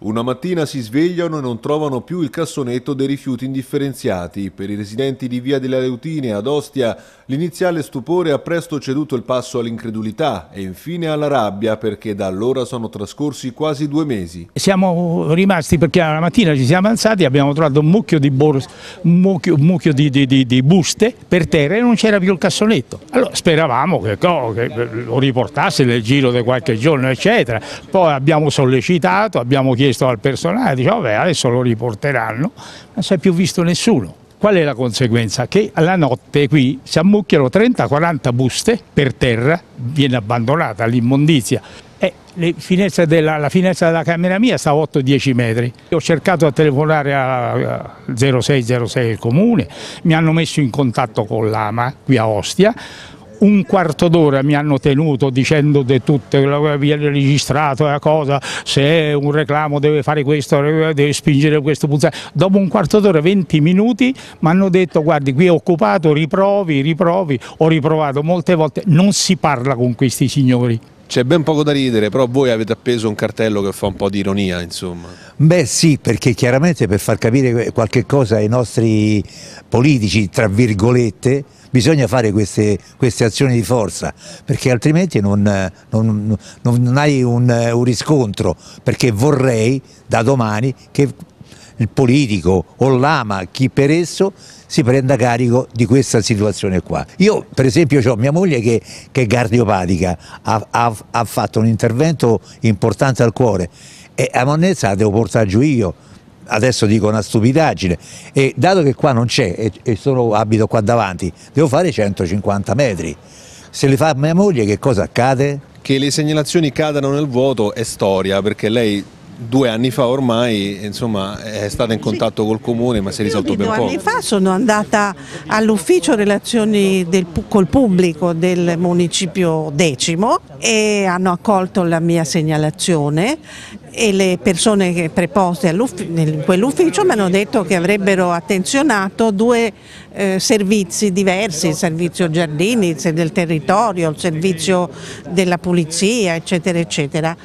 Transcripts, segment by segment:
Una mattina si svegliano e non trovano più il cassonetto dei rifiuti indifferenziati. Per i residenti di Via delle Leutine ad Ostia l'iniziale stupore ha presto ceduto il passo all'incredulità e infine alla rabbia perché da allora sono trascorsi quasi due mesi. Siamo rimasti perché la mattina ci siamo alzati e abbiamo trovato un mucchio di, borse, un mucchio, un di, di, di buste per terra e non c'era più il cassonetto. Allora speravamo che, che lo riportasse nel giro di qualche giorno eccetera. Poi abbiamo sollecitato, abbiamo chiesto chiesto al personale, dice vabbè adesso lo riporteranno, non si è più visto nessuno. Qual è la conseguenza? Che alla notte qui si ammucchiano 30-40 buste per terra, viene abbandonata l'immondizia. Eh, finestre della, la finestra della camera mia sta a 8-10 metri. Ho cercato a telefonare al 0606 del comune, mi hanno messo in contatto con l'AMA qui a Ostia, un quarto d'ora mi hanno tenuto dicendo di tutto, viene registrato la cosa, se è un reclamo deve fare questo, deve spingere questo pulsante. Dopo un quarto d'ora, 20 minuti, mi hanno detto guardi qui è occupato, riprovi, riprovi, ho riprovato molte volte, non si parla con questi signori. C'è ben poco da ridere, però voi avete appeso un cartello che fa un po' di ironia, insomma. Beh sì, perché chiaramente per far capire qualche cosa ai nostri politici, tra virgolette, bisogna fare queste, queste azioni di forza perché altrimenti non, non, non, non hai un, un riscontro perché vorrei da domani che il politico o l'ama, chi per esso, si prenda carico di questa situazione qua. Io per esempio ho mia moglie che, che è cardiopatica, ha, ha, ha, fatto un intervento importante al cuore e a Monnezza la devo portare giù io adesso dico una stupidaggine, e dato che qua non c'è e, e sono, abito qua davanti, devo fare 150 metri. Se le fa mia moglie che cosa accade? Che le segnalazioni cadano nel vuoto è storia perché lei due anni fa ormai insomma, è stata in contatto sì. col comune ma si è risolto ben poco. Due anni fa sono andata all'ufficio relazioni del, col pubblico del municipio decimo e hanno accolto la mia segnalazione e le persone preposte in quell'ufficio mi hanno detto che avrebbero attenzionato due eh, servizi diversi, il servizio giardini, del territorio, il servizio della pulizia eccetera eccetera.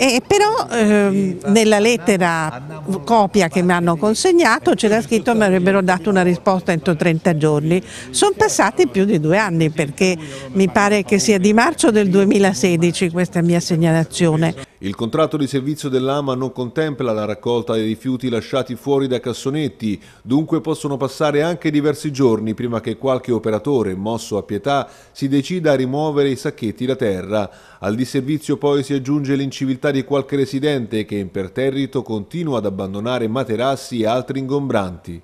E però ehm, nella lettera copia che mi hanno consegnato c'era scritto che mi avrebbero dato una risposta entro 30 giorni. Sono passati più di due anni perché mi pare che sia di marzo del 2016 questa mia segnalazione. Il contratto di servizio dell'AMA non contempla la raccolta dei rifiuti lasciati fuori da cassonetti, dunque possono passare anche diversi giorni prima che qualche operatore, mosso a pietà, si decida a rimuovere i sacchetti da terra. Al disservizio poi si aggiunge l'inciviltà di qualche residente che imperterrito continua ad abbandonare materassi e altri ingombranti.